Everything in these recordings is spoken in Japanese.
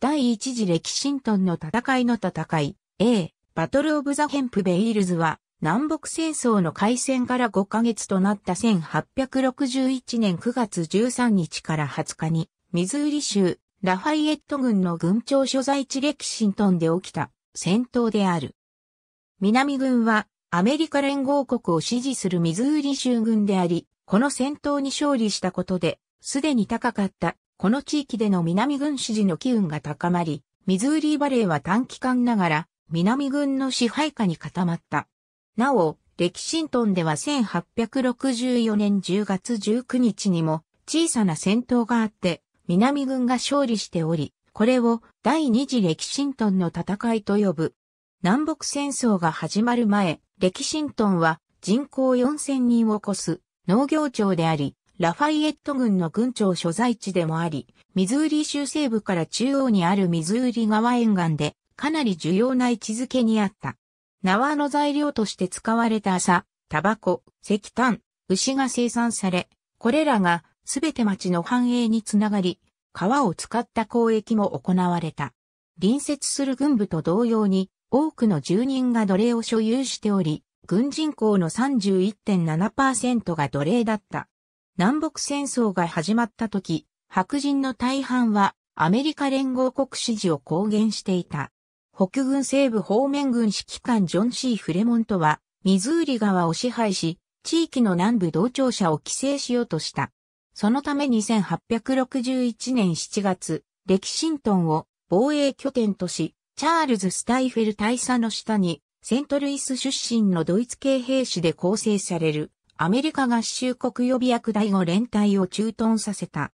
第一次レキシントンの戦いの戦い、A、バトルオブザヘンプベイルズは、南北戦争の開戦から5ヶ月となった1861年9月13日から20日に、ミズーリ州、ラファイエット軍の軍庁所在地レキシントンで起きた戦闘である。南軍はアメリカ連合国を支持するミズーリ州軍であり、この戦闘に勝利したことで、すでに高かったこの地域での南軍支持の機運が高まり、ミズーリーバレーは短期間ながら南軍の支配下に固まった。なお、レキシントンでは1864年10月19日にも小さな戦闘があって南軍が勝利しており、これを第二次レキシントンの戦いと呼ぶ。南北戦争が始まる前、レキシントンは人口4000人を超す農業庁であり、ラファイエット軍の軍庁所在地でもあり、ミズーリ州西部から中央にあるミズーリ川沿岸で、かなり重要な位置づけにあった。縄の材料として使われた麻、タバコ、石炭、牛が生産され、これらがすべて町の繁栄につながり、川を使った交易も行われた。隣接する軍部と同様に、多くの住人が奴隷を所有しており、軍人口の31.7%が奴隷だった。南北戦争が始まった時、白人の大半はアメリカ連合国支持を公言していた。北軍西部方面軍指揮官ジョン・シー・フレモントは、ミズーリ川を支配し、地域の南部同調者を規制しようとした。そのため2861年7月、レキシントンを防衛拠点とし、チャールズ・スタイフェル大佐の下に、セントルイス出身のドイツ系兵士で構成されるアメリカ合衆国予備役第5連隊を駐屯させた。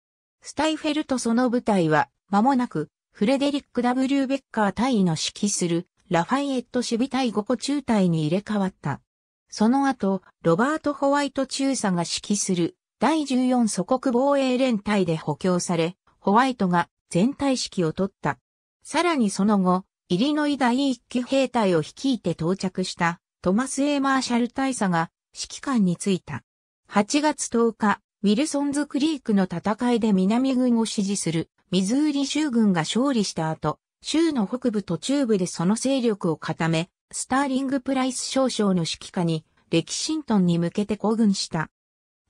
スタイフェルとその部隊は、間もなく、フレデリック・ W・ ベッカー隊の指揮する、ラファイエット守備隊5個中隊に入れ替わった。その後、ロバート・ホワイト中佐が指揮する、第14祖国防衛連隊で補強され、ホワイトが全体指揮を取った。さらにその後、イリノイ第1級兵隊を率いて到着した、トマス・エーマーシャル大佐が指揮官に就いた。8月10日、ウィルソンズクリークの戦いで南軍を支持するミズーリ州軍が勝利した後、州の北部と中部でその勢力を固め、スターリング・プライス少将の指揮下に、レキシントンに向けて行軍した。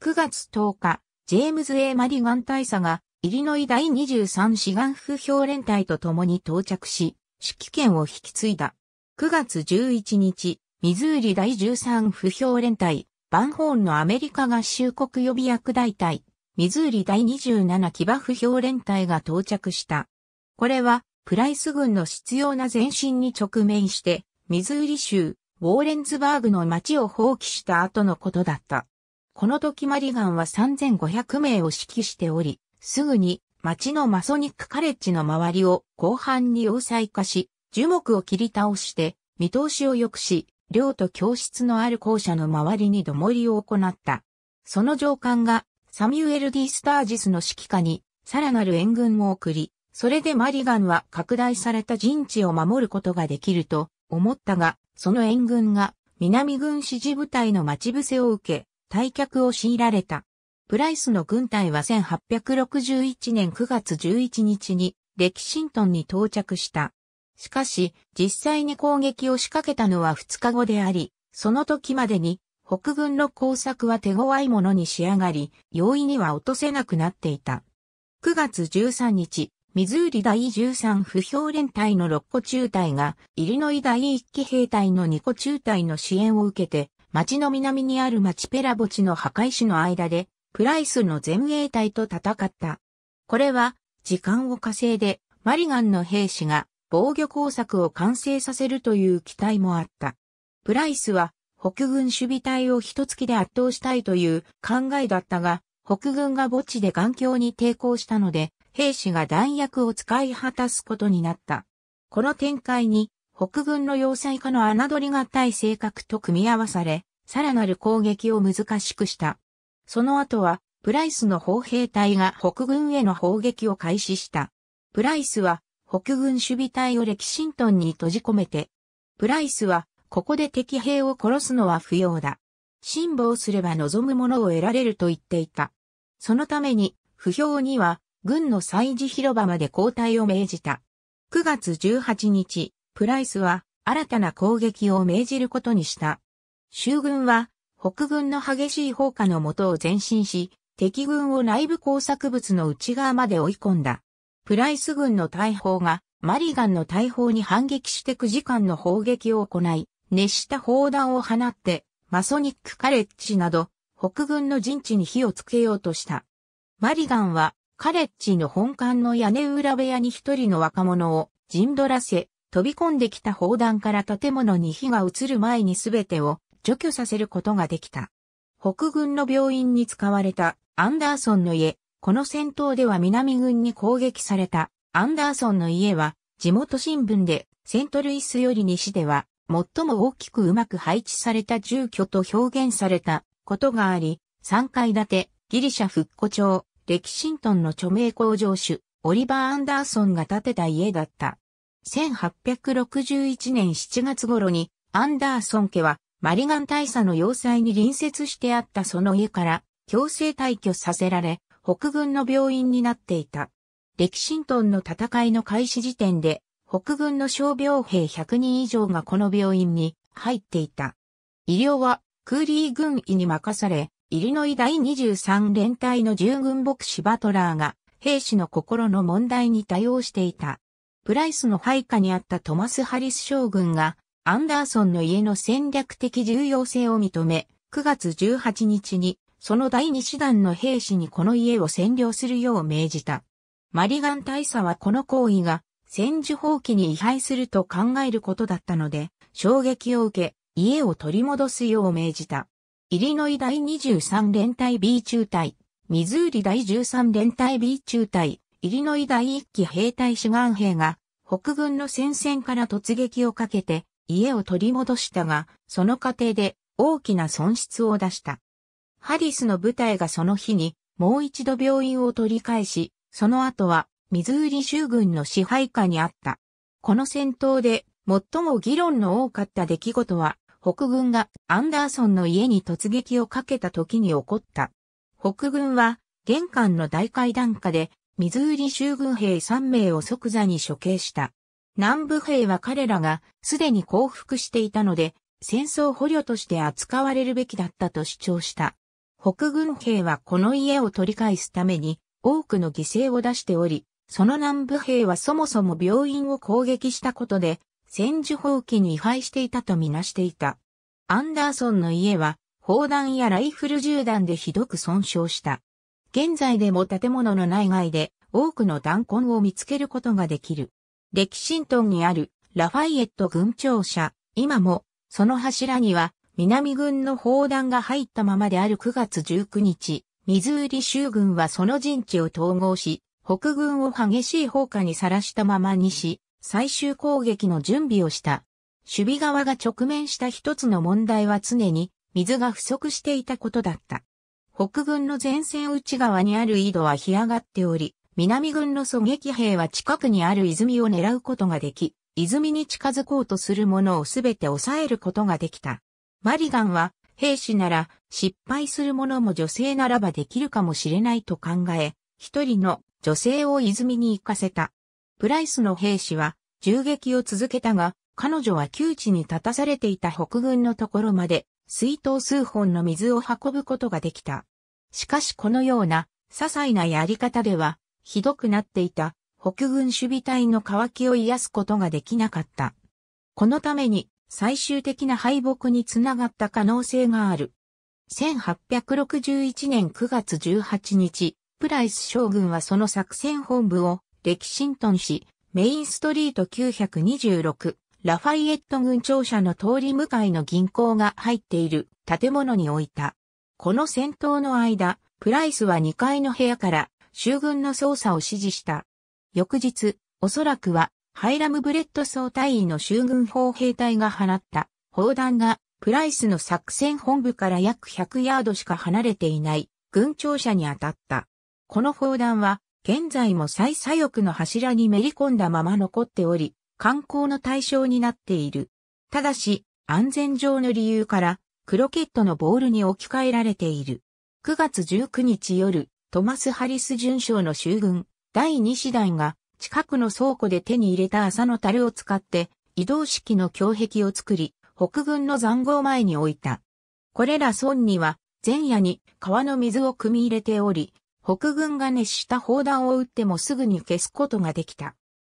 9月10日、ジェームズ・ A・ マリガン大佐が、イリノイ第23志願府評連隊と共に到着し、指揮権を引き継いだ。9月11日、ミズーリ第13不評連隊、バンホーンのアメリカ合衆国予備役大隊、ミズーリ第27騎馬不評連隊が到着した。これは、プライス軍の必要な前進に直面して、ミズーリ州、ウォーレンズバーグの町を放棄した後のことだった。この時マリガンは3500名を指揮しており、すぐに町のマソニックカレッジの周りを広範に要塞化し、樹木を切り倒して、見通しを良くし、寮と教室のある校舎の周りに土盛りを行った。その上官がサミュエル・ディ・スタージスの指揮下にさらなる援軍を送り、それでマリガンは拡大された陣地を守ることができると思ったが、その援軍が南軍支持部隊の待ち伏せを受け、退却を強いられた。プライスの軍隊は1861年9月11日にレキシントンに到着した。しかし、実際に攻撃を仕掛けたのは2日後であり、その時までに、北軍の工作は手強いものに仕上がり、容易には落とせなくなっていた。9月13日、ミズーリ第13不評連隊の6個中隊が、イリノイ第1期兵隊の2個中隊の支援を受けて、町の南にある町ペラボチの破壊市の間で、プライスの前衛隊と戦った。これは、時間を稼いで、マリガンの兵士が防御工作を完成させるという期待もあった。プライスは北軍守備隊を一月で圧倒したいという考えだったが、北軍が墓地で眼鏡に抵抗したので、兵士が弾薬を使い果たすことになった。この展開に、北軍の要塞化の侮りがたい性格と組み合わされ、さらなる攻撃を難しくした。その後は、プライスの砲兵隊が北軍への砲撃を開始した。プライスは北軍守備隊をレキシントンに閉じ込めて、プライスは、ここで敵兵を殺すのは不要だ。辛抱すれば望むものを得られると言っていた。そのために、不評には、軍の祭事広場まで交代を命じた。9月18日、プライスは、新たな攻撃を命じることにした。州軍は、北軍の激しい放火のもとを前進し、敵軍を内部工作物の内側まで追い込んだ。プライス軍の大砲がマリガンの大砲に反撃して9時間の砲撃を行い、熱した砲弾を放って、マソニックカレッジなど、北軍の陣地に火をつけようとした。マリガンは、カレッジの本館の屋根裏部屋に一人の若者を陣取らせ、飛び込んできた砲弾から建物に火が移る前に全てを除去させることができた。北軍の病院に使われたアンダーソンの家、この戦闘では南軍に攻撃されたアンダーソンの家は地元新聞でセントルイスより西では最も大きくうまく配置された住居と表現されたことがあり、3階建てギリシャ復古町レキシントンの著名工場主オリバー・アンダーソンが建てた家だった。1861年7月頃にアンダーソン家はマリガン大佐の要塞に隣接してあったその家から強制退去させられ、北軍の病院になっていた。歴ントンの戦いの開始時点で、北軍の傷病兵100人以上がこの病院に入っていた。医療はクーリー軍医に任され、イリノイ第23連隊の従軍牧師バトラーが兵士の心の問題に対応していた。プライスの配下にあったトマス・ハリス将軍がアンダーソンの家の戦略的重要性を認め、9月18日にその第二師団の兵士にこの家を占領するよう命じた。マリガン大佐はこの行為が戦時放棄に違反すると考えることだったので、衝撃を受け、家を取り戻すよう命じた。イリノイ第23連隊 B 中隊、ミズーリ第13連隊 B 中隊、イリノイ第1期兵隊志願兵が、北軍の戦線から突撃をかけて、家を取り戻したが、その過程で大きな損失を出した。ハリスの部隊がその日にもう一度病院を取り返し、その後はミズーリ州軍の支配下にあった。この戦闘で最も議論の多かった出来事は北軍がアンダーソンの家に突撃をかけた時に起こった。北軍は玄関の大階段下でミズーリ州軍兵3名を即座に処刑した。南部兵は彼らがすでに降伏していたので、戦争捕虜として扱われるべきだったと主張した。北軍兵はこの家を取り返すために多くの犠牲を出しており、その南部兵はそもそも病院を攻撃したことで、戦時放棄に違反していたとみなしていた。アンダーソンの家は、砲弾やライフル銃弾でひどく損傷した。現在でも建物の内外で多くの弾痕を見つけることができる。レキシントンにあるラファイエット軍庁舎、今もその柱には南軍の砲弾が入ったままである9月19日、ミズーリ州軍はその陣地を統合し、北軍を激しい砲火にさらしたままにし、最終攻撃の準備をした。守備側が直面した一つの問題は常に水が不足していたことだった。北軍の前線内側にある井戸は干上がっており、南軍の狙撃兵は近くにある泉を狙うことができ、泉に近づこうとするものをすべて抑えることができた。マリガンは、兵士なら失敗する者も女性ならばできるかもしれないと考え、一人の女性を泉に行かせた。プライスの兵士は銃撃を続けたが、彼女は窮地に立たされていた北軍のところまで水筒数本の水を運ぶことができた。しかしこのような些細なやり方では、ひどくなっていた北軍守備隊の渇きを癒すことができなかった。このために最終的な敗北につながった可能性がある。1861年9月18日、プライス将軍はその作戦本部をレキシントン市メインストリート926ラファイエット軍庁舎の通り向かいの銀行が入っている建物に置いた。この戦闘の間、プライスは2階の部屋から衆軍の捜査を指示した。翌日、おそらくはハイラム・ブレッド総隊員の州軍砲兵隊が放った砲弾がプライスの作戦本部から約100ヤードしか離れていない軍庁舎に当たった。この砲弾は現在も再左翼の柱にめり込んだまま残っており、観光の対象になっている。ただし、安全上の理由から、クロケットのボールに置き換えられている。9月19日夜、トマス・ハリス准将の州軍、第2師団が、近くの倉庫で手に入れた麻の樽を使って移動式の胸壁を作り、北軍の残壕前に置いた。これら村には前夜に川の水を汲み入れており、北軍が熱した砲弾を撃ってもすぐに消すことができた。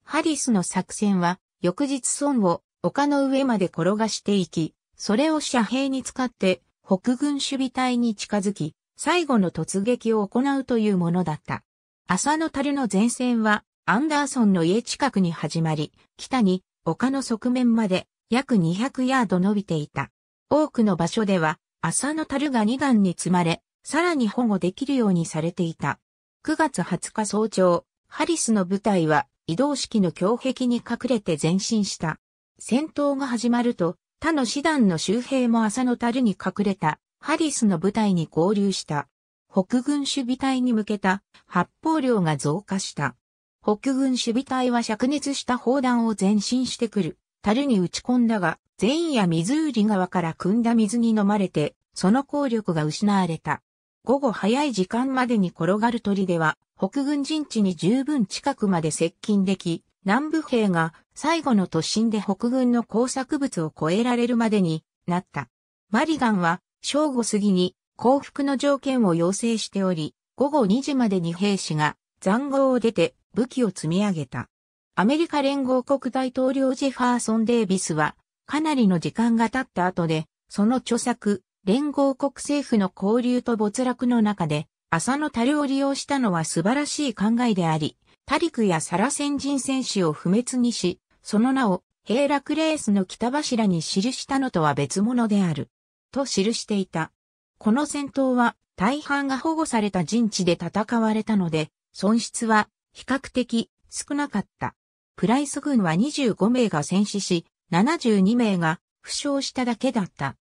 ハリスの作戦は、翌日村を丘の上まで転がしていき、それを遮蔽に使って北軍守備隊に近づき、最後の突撃を行うというものだった。朝の樽の前線はアンダーソンの家近くに始まり、北に丘の側面まで約200ヤード伸びていた。多くの場所では麻の樽が2段に積まれ、さらに保護できるようにされていた。9月20日早朝、ハリスの部隊は移動式の胸壁に隠れて前進した。戦闘が始まると、他の師団の周兵も麻の樽に隠れたハリスの部隊に合流した。北軍守備隊に向けた発砲量が増加した。北軍守備隊は灼熱した砲弾を前進してくる。樽に打ち込んだが、前夜水売川から汲んだ水に飲まれて、その効力が失われた。午後早い時間までに転がる砦は、北軍陣地に十分近くまで接近でき、南部兵が最後の突進で北軍の工作物を越えられるまでになった。マリガンは正午過ぎに降伏の条件を要請しており、午後2時までに兵士が残壕を出て武器を積み上げた。アメリカ連合国大統領ジェファーソン・デイビスは、かなりの時間が経った後で、その著作、連合国政府の交流と没落の中で、浅野樽を利用したのは素晴らしい考えであり、タリクやサラ先人戦士を不滅にし、その名をヘイラクレースの北柱に記したのとは別物である。と記していた。この戦闘は大半が保護された陣地で戦われたので、損失は比較的少なかった。プライス軍は25名が戦死し、72名が負傷しただけだった。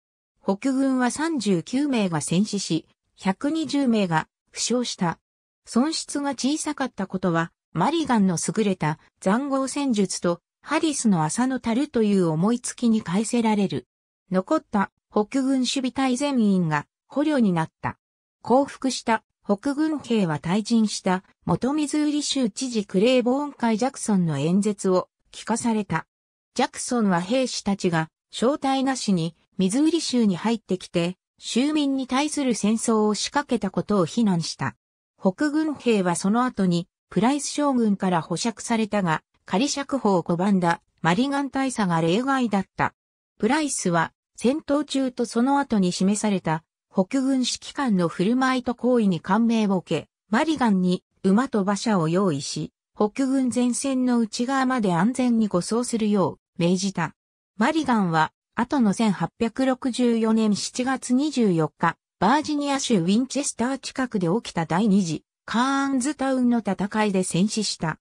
北軍は39名が戦死し、120名が負傷した。損失が小さかったことは、マリガンの優れた残壕戦術とハリスの浅の樽という思いつきに返せられる。残った北軍守備隊全員が捕虜になった。降伏した北軍兵は退陣した元ミズーリ州知事クレーボーン会ジャクソンの演説を聞かされた。ジャクソンは兵士たちが招待なしにミズーリ州に入ってきて州民に対する戦争を仕掛けたことを非難した。北軍兵はその後にプライス将軍から保釈されたが仮釈放を拒んだマリガン大佐が例外だった。プライスは戦闘中とその後に示された北軍指揮官の振る舞いと行為に感銘を受け、マリガンに馬と馬車を用意し、北軍前線の内側まで安全に護送するよう命じた。マリガンは、後の1864年7月24日、バージニア州ウィンチェスター近くで起きた第二次、カーンズタウンの戦いで戦死した。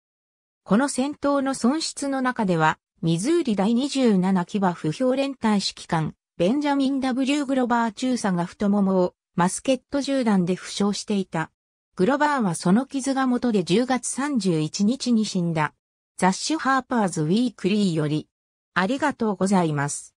この戦闘の損失の中では、ミズーリ第27騎馬不評連隊指揮官、ベンジャミン・ W・ グロバー中佐が太ももをマスケット銃弾で負傷していた。グロバーはその傷が元で10月31日に死んだ。雑誌ハーパーズ・ウィークリーより。ありがとうございます。